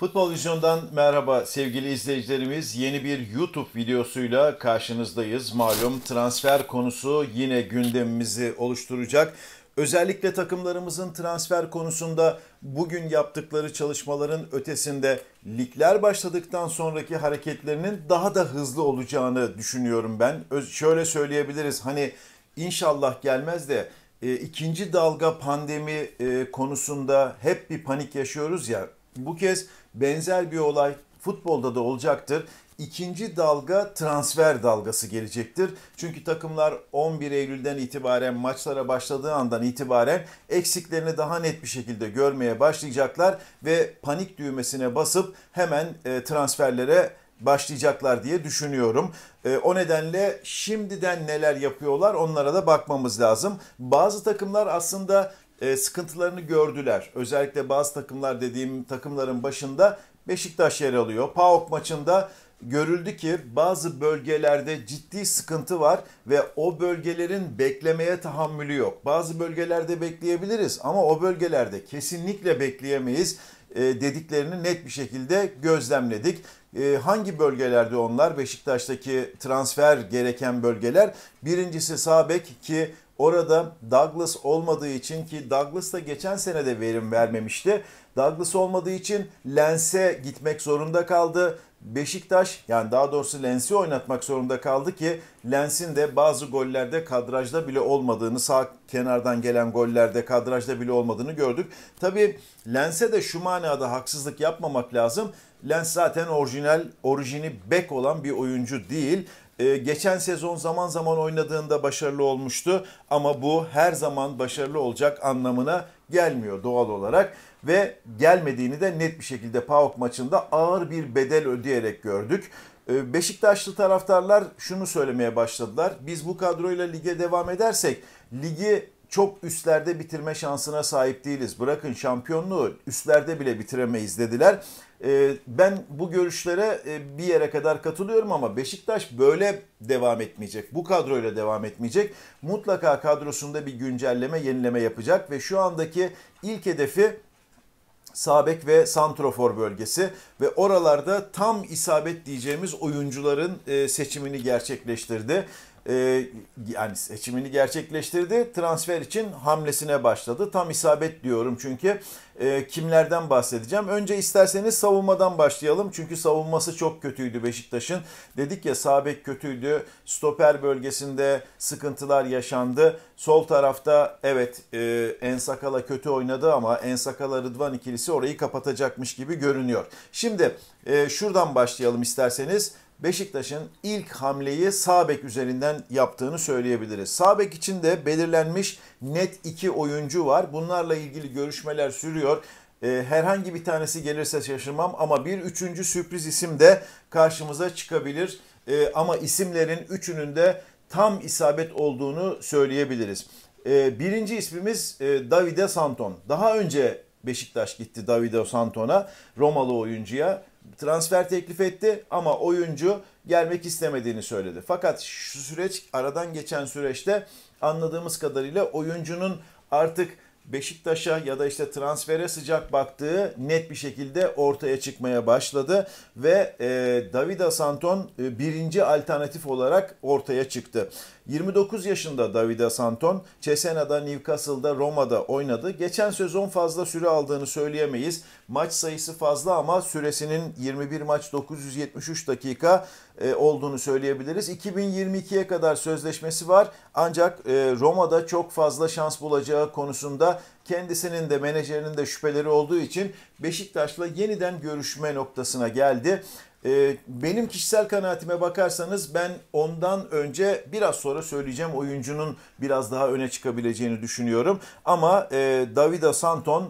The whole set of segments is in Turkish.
Futbol Vizyon'dan merhaba sevgili izleyicilerimiz. Yeni bir YouTube videosuyla karşınızdayız. Malum transfer konusu yine gündemimizi oluşturacak. Özellikle takımlarımızın transfer konusunda bugün yaptıkları çalışmaların ötesinde ligler başladıktan sonraki hareketlerinin daha da hızlı olacağını düşünüyorum ben. şöyle söyleyebiliriz hani inşallah gelmez de e, ikinci dalga pandemi e, konusunda hep bir panik yaşıyoruz ya. Bu kez benzer bir olay futbolda da olacaktır. İkinci dalga transfer dalgası gelecektir. Çünkü takımlar 11 Eylül'den itibaren maçlara başladığı andan itibaren eksiklerini daha net bir şekilde görmeye başlayacaklar ve panik düğmesine basıp hemen e, transferlere başlayacaklar diye düşünüyorum. E, o nedenle şimdiden neler yapıyorlar onlara da bakmamız lazım. Bazı takımlar aslında e, sıkıntılarını gördüler. Özellikle bazı takımlar dediğim takımların başında Beşiktaş yer alıyor. PAOK maçında görüldü ki bazı bölgelerde ciddi sıkıntı var ve o bölgelerin beklemeye tahammülü yok. Bazı bölgelerde bekleyebiliriz ama o bölgelerde kesinlikle bekleyemeyiz e, dediklerini net bir şekilde gözlemledik. Ee, hangi bölgelerde onlar? Beşiktaş'taki transfer gereken bölgeler. Birincisi Sabek ki orada Douglas olmadığı için ki Douglas da geçen sene de verim vermemişti. Douglas olmadığı için Lens'e gitmek zorunda kaldı. Beşiktaş yani daha doğrusu Lens'i oynatmak zorunda kaldı ki Lens'in de bazı gollerde kadrajda bile olmadığını sağ kenardan gelen gollerde kadrajda bile olmadığını gördük. Tabii Lens'e de şu manada haksızlık yapmamak lazım. Lens zaten orijinal, orijini bek olan bir oyuncu değil. Ee, geçen sezon zaman zaman oynadığında başarılı olmuştu ama bu her zaman başarılı olacak anlamına gelmiyor doğal olarak ve gelmediğini de net bir şekilde PAOK maçında ağır bir bedel ödeyerek gördük. Ee, Beşiktaşlı taraftarlar şunu söylemeye başladılar. Biz bu kadroyla lige devam edersek ligi çok üstlerde bitirme şansına sahip değiliz. Bırakın şampiyonluğu üstlerde bile bitiremeyiz dediler. Ee, ben bu görüşlere e, bir yere kadar katılıyorum ama Beşiktaş böyle devam etmeyecek. Bu kadroyla devam etmeyecek. Mutlaka kadrosunda bir güncelleme, yenileme yapacak ve şu andaki ilk hedefi Sabek ve Santrofor bölgesi ve oralarda tam isabet diyeceğimiz oyuncuların e, seçimini gerçekleştirdi. Ee, yani seçimini gerçekleştirdi. Transfer için hamlesine başladı. Tam isabet diyorum çünkü e, kimlerden bahsedeceğim. Önce isterseniz savunmadan başlayalım. Çünkü savunması çok kötüydü Beşiktaş'ın. Dedik ya Sabek kötüydü. Stoper bölgesinde sıkıntılar yaşandı. Sol tarafta evet e, Ensakala kötü oynadı ama Ensakala Rıdvan ikilisi orayı kapatacakmış gibi görünüyor. Şimdi e, şuradan başlayalım isterseniz. Beşiktaş'ın ilk hamleyi Sabek üzerinden yaptığını söyleyebiliriz. Sabek için de belirlenmiş net iki oyuncu var. Bunlarla ilgili görüşmeler sürüyor. Ee, herhangi bir tanesi gelirse şaşırmam ama bir üçüncü sürpriz isim de karşımıza çıkabilir. Ee, ama isimlerin üçünün de tam isabet olduğunu söyleyebiliriz. Ee, birinci ismimiz e, Davide Santon. Daha önce Beşiktaş gitti Davide Santon'a, Romalı oyuncuya transfer teklif etti ama oyuncu gelmek istemediğini söyledi. Fakat şu süreç aradan geçen süreçte anladığımız kadarıyla oyuncunun artık Beşiktaş'a ya da işte transfere sıcak baktığı net bir şekilde ortaya çıkmaya başladı ve e, Davida Santon e, birinci alternatif olarak ortaya çıktı. 29 yaşında Davide Santon, Cesena'da, Newcastle'da, Roma'da oynadı. Geçen sezon fazla süre aldığını söyleyemeyiz. Maç sayısı fazla ama süresinin 21 maç 973 dakika e, olduğunu söyleyebiliriz. 2022'ye kadar sözleşmesi var ancak e, Roma'da çok fazla şans bulacağı konusunda kendisinin de menajerinin de şüpheleri olduğu için Beşiktaş'la yeniden görüşme noktasına geldi. E, benim kişisel kanaatime bakarsanız ben ondan önce biraz sonra söyleyeceğim oyuncunun biraz daha öne çıkabileceğini düşünüyorum. Ama e, Davida Santon e,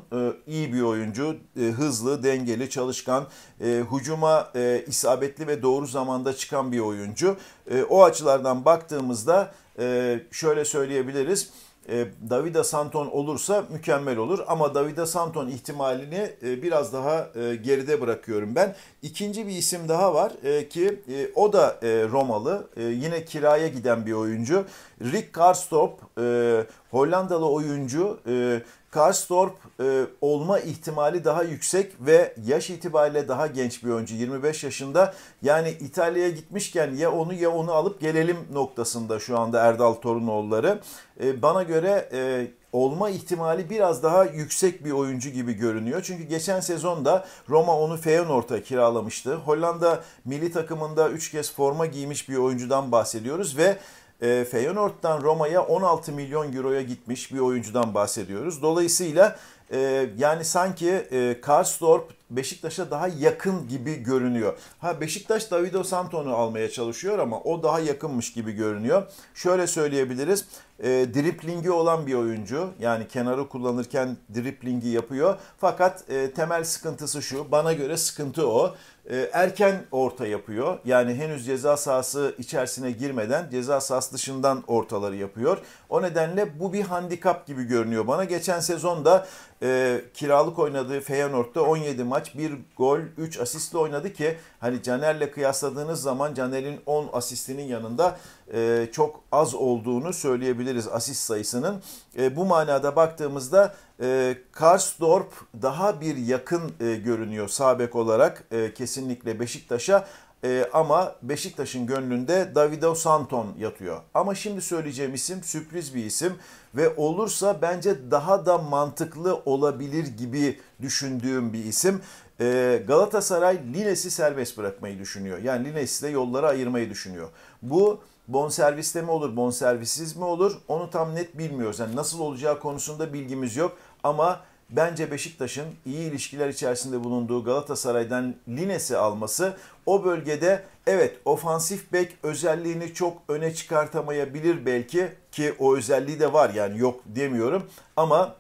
iyi bir oyuncu, e, hızlı, dengeli, çalışkan, e, hücuma e, isabetli ve doğru zamanda çıkan bir oyuncu. E, o açılardan baktığımızda e, şöyle söyleyebiliriz e, Davida Santon olursa mükemmel olur. Ama Davida Santon ihtimalini e, biraz daha e, geride bırakıyorum ben. İkinci bir isim daha var e, ki o da Romalı. yine kiraya giden bir oyuncu. Rick Karstorp e, Hollandalı oyuncu e, Karstorp e, olma ihtimali daha yüksek ve yaş itibariyle daha genç bir oyuncu 25 yaşında. Yani İtalya'ya gitmişken ya onu ya onu alıp gelelim noktasında şu anda Erdal Torunoğulları. E, bana göre e, olma ihtimali biraz daha yüksek bir oyuncu gibi görünüyor. Çünkü geçen sezonda Roma onu Feyenoord'a kiralamıştı. Hollanda milli takımında 3 kez forma giymiş bir oyuncudan bahsediyoruz ve e, Feyenoord'dan Roma'ya 16 milyon euroya gitmiş bir oyuncudan bahsediyoruz. Dolayısıyla e, yani sanki e, Karsdorp Beşiktaş'a daha yakın gibi görünüyor. Ha Beşiktaş Davido Santon'u almaya çalışıyor ama o daha yakınmış gibi görünüyor. Şöyle söyleyebiliriz e, driplingi olan bir oyuncu. Yani kenarı kullanırken driplingi yapıyor. Fakat e, temel sıkıntısı şu. Bana göre sıkıntı o. E, erken orta yapıyor. Yani henüz ceza sahası içerisine girmeden ceza sahası dışından ortaları yapıyor. O nedenle bu bir handikap gibi görünüyor bana. Geçen sezonda e, kiralık oynadığı Feyenoord'da 17 maç 1 gol 3 asistle oynadı ki hani Caner'le kıyasladığınız zaman Caner'in 10 asistinin yanında e, çok az olduğunu söyleyebilirim diyebiliriz asist sayısının. E, bu manada baktığımızda e, Karsdorp daha bir yakın e, görünüyor sabek olarak e, kesinlikle Beşiktaş'a. E, ama Beşiktaş'ın gönlünde Davido Santon yatıyor. Ama şimdi söyleyeceğim isim sürpriz bir isim ve olursa bence daha da mantıklı olabilir gibi düşündüğüm bir isim. E, Galatasaray Lines'i serbest bırakmayı düşünüyor. Yani Lines'i de yollara ayırmayı düşünüyor. Bu Bon bonservisle mi olur, bon servisiz mi olur onu tam net bilmiyoruz. Yani nasıl olacağı konusunda bilgimiz yok ama bence Beşiktaş'ın iyi ilişkiler içerisinde bulunduğu Galatasaray'dan Lines'i alması o bölgede evet ofansif bek özelliğini çok öne çıkartamayabilir belki ki o özelliği de var yani yok demiyorum ama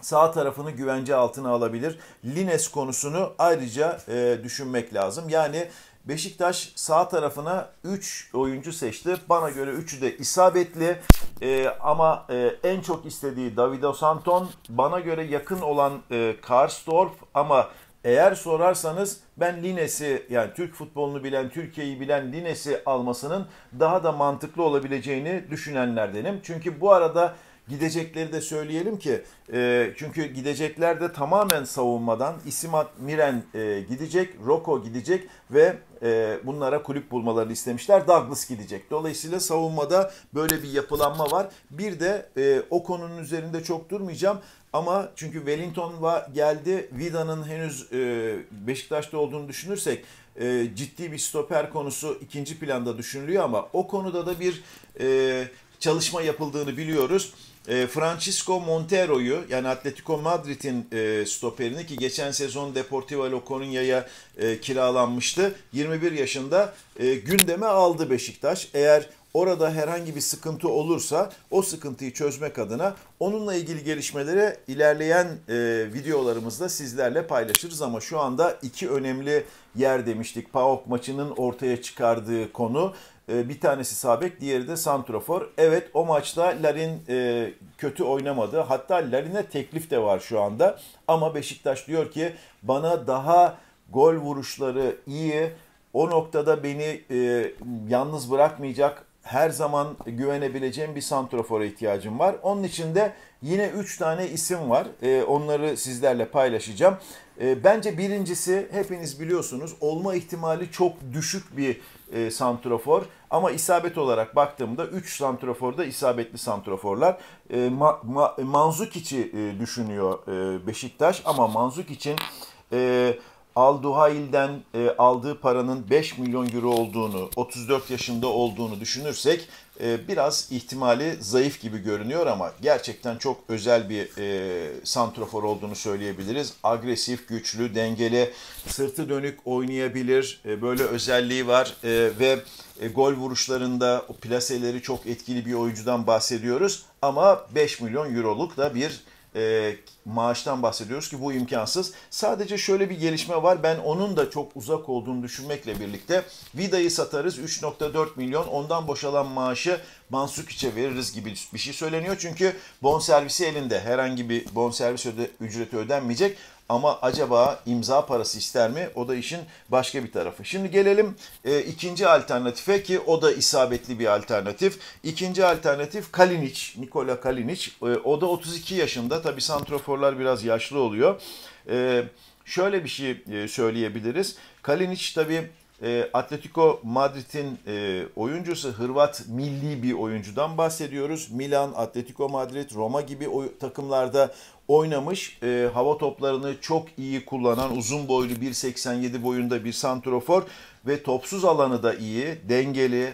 sağ tarafını güvence altına alabilir. Lines konusunu ayrıca e, düşünmek lazım. Yani Beşiktaş sağ tarafına 3 oyuncu seçti. Bana göre 3'ü de isabetli. E, ama e, en çok istediği Davido Santon. Bana göre yakın olan e, Karsdorp ama eğer sorarsanız ben Lines'i yani Türk futbolunu bilen, Türkiye'yi bilen Lines'i almasının daha da mantıklı olabileceğini düşünenlerdenim. Çünkü bu arada Gidecekleri de söyleyelim ki e, çünkü gidecekler de tamamen savunmadan İsimat Miren e, gidecek, Roko gidecek ve e, bunlara kulüp bulmalarını istemişler. Douglas gidecek. Dolayısıyla savunmada böyle bir yapılanma var. Bir de e, o konunun üzerinde çok durmayacağım. Ama çünkü Wellington va geldi. Vida'nın henüz e, Beşiktaş'ta olduğunu düşünürsek e, ciddi bir stoper konusu ikinci planda düşünülüyor ama o konuda da bir e, çalışma yapıldığını biliyoruz e, Francisco Montero'yu yani Atletico Madrid'in e, stoperini ki geçen sezon Deportivo Loconia'ya e, kiralanmıştı. 21 yaşında e, gündeme aldı Beşiktaş. Eğer orada herhangi bir sıkıntı olursa o sıkıntıyı çözmek adına onunla ilgili gelişmeleri ilerleyen e, videolarımızda sizlerle paylaşırız ama şu anda iki önemli yer demiştik. PAOK maçının ortaya çıkardığı konu ee, bir tanesi sabek, diğeri de Santrofor. Evet o maçta Larin e, kötü oynamadı. Hatta Larin'e teklif de var şu anda. Ama Beşiktaş diyor ki bana daha gol vuruşları iyi. O noktada beni e, yalnız bırakmayacak her zaman güvenebileceğim bir santrofora ihtiyacım var. Onun için de yine 3 tane isim var. E, onları sizlerle paylaşacağım. Ee, bence birincisi hepiniz biliyorsunuz olma ihtimali çok düşük bir e, santrafor. Ama isabet olarak baktığımda 3 santraforda isabetli santroforlar. E, ee, ma, ma, Manzukic'i e, düşünüyor e, Beşiktaş ama Manzukic'in e, Alduhail'den e, aldığı paranın 5 milyon euro olduğunu, 34 yaşında olduğunu düşünürsek ee, biraz ihtimali zayıf gibi görünüyor ama gerçekten çok özel bir e, santrofor olduğunu söyleyebiliriz. Agresif, güçlü, dengeli, sırtı dönük oynayabilir. E, böyle özelliği var e, ve e, gol vuruşlarında o plaseleri çok etkili bir oyuncudan bahsediyoruz. Ama 5 milyon euroluk da bir e, maaştan bahsediyoruz ki bu imkansız. Sadece şöyle bir gelişme var. Ben onun da çok uzak olduğunu düşünmekle birlikte Vida'yı satarız 3.4 milyon ondan boşalan maaşı Mansukiç'e veririz gibi bir şey söyleniyor. Çünkü bon servisi elinde. Herhangi bir bonservis öde, ücreti ödenmeyecek ama acaba imza parası ister mi? O da işin başka bir tarafı. Şimdi gelelim e, ikinci alternatife ki o da isabetli bir alternatif. İkinci alternatif Kalinic, Nikola Kalinic. E, o da 32 yaşında. Tabii santroforlar biraz yaşlı oluyor. E, şöyle bir şey e, söyleyebiliriz. Kalinic tabii e, Atletico Madrid'in e, oyuncusu Hırvat milli bir oyuncudan bahsediyoruz. Milan, Atletico Madrid, Roma gibi oy- takımlarda oynamış. E, hava toplarını çok iyi kullanan uzun boylu 1.87 boyunda bir santrofor ve topsuz alanı da iyi, dengeli e,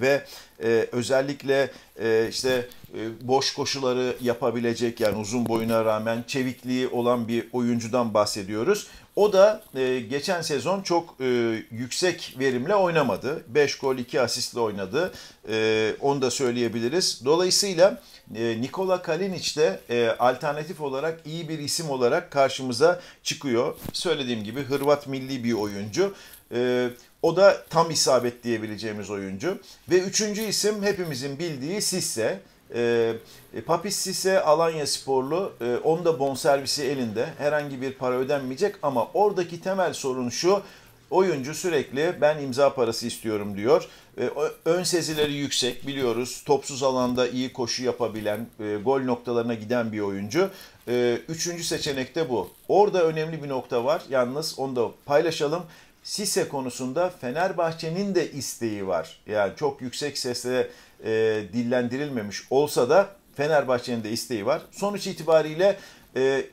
ve e, özellikle e, işte e, boş koşuları yapabilecek yani uzun boyuna rağmen çevikliği olan bir oyuncudan bahsediyoruz. O da e, geçen sezon çok e, yüksek verimle oynamadı. 5 gol 2 asistle oynadı. E, onu da söyleyebiliriz. Dolayısıyla e, Nikola Kalinic de e, alternatif olarak iyi bir isim olarak karşımıza çıkıyor. Söylediğim gibi Hırvat milli bir oyuncu. E, o da tam isabet diyebileceğimiz oyuncu. Ve üçüncü isim hepimizin bildiği Sisse. Ee, e, Papis Sise Alanya sporlu. E, onun da bonservisi elinde. Herhangi bir para ödenmeyecek ama oradaki temel sorun şu. Oyuncu sürekli ben imza parası istiyorum diyor. E, ön sezileri yüksek biliyoruz. Topsuz alanda iyi koşu yapabilen, e, gol noktalarına giden bir oyuncu. E, üçüncü seçenek de bu. Orada önemli bir nokta var. Yalnız onu da paylaşalım. Sise konusunda Fenerbahçe'nin de isteği var. Yani çok yüksek sesle e, dillendirilmemiş olsa da Fenerbahçe'nin de isteği var. Sonuç itibariyle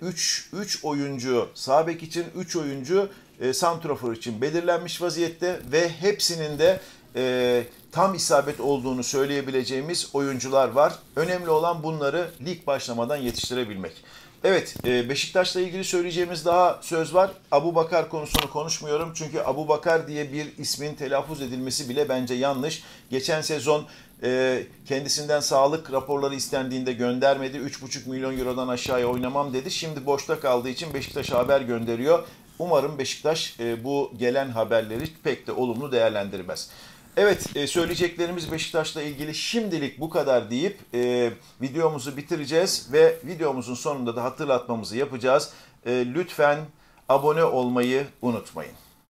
3 e, oyuncu Sabek için 3 oyuncu e, santrafor için belirlenmiş vaziyette ve hepsinin de e, tam isabet olduğunu söyleyebileceğimiz oyuncular var. Önemli olan bunları lig başlamadan yetiştirebilmek. Evet e, Beşiktaş'la ilgili söyleyeceğimiz daha söz var. Abu Bakar konusunu konuşmuyorum. Çünkü Abu Bakar diye bir ismin telaffuz edilmesi bile bence yanlış. Geçen sezon e, kendisinden sağlık raporları istendiğinde göndermedi. 3,5 milyon eurodan aşağıya oynamam dedi. Şimdi boşta kaldığı için Beşiktaş haber gönderiyor. Umarım Beşiktaş e, bu gelen haberleri pek de olumlu değerlendirmez. Evet e, söyleyeceklerimiz Beşiktaş'la ilgili şimdilik bu kadar deyip e, videomuzu bitireceğiz ve videomuzun sonunda da hatırlatmamızı yapacağız. E, lütfen abone olmayı unutmayın.